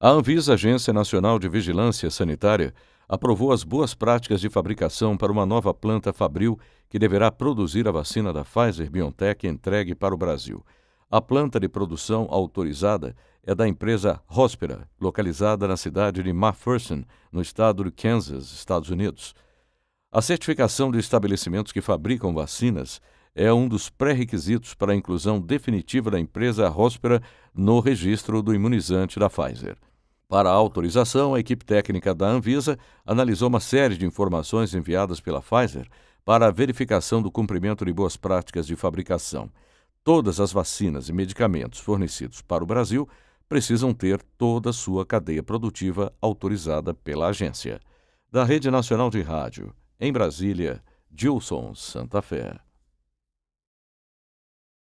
A Anvisa, Agência Nacional de Vigilância Sanitária, aprovou as boas práticas de fabricação para uma nova planta Fabril que deverá produzir a vacina da Pfizer-BioNTech entregue para o Brasil. A planta de produção autorizada é da empresa Hospira, localizada na cidade de McPherson, no estado de Kansas, Estados Unidos. A certificação de estabelecimentos que fabricam vacinas é um dos pré-requisitos para a inclusão definitiva da empresa Róspera no registro do imunizante da Pfizer. Para a autorização, a equipe técnica da Anvisa analisou uma série de informações enviadas pela Pfizer para a verificação do cumprimento de boas práticas de fabricação. Todas as vacinas e medicamentos fornecidos para o Brasil precisam ter toda a sua cadeia produtiva autorizada pela agência. Da Rede Nacional de Rádio, em Brasília, Gilson Santa Fé.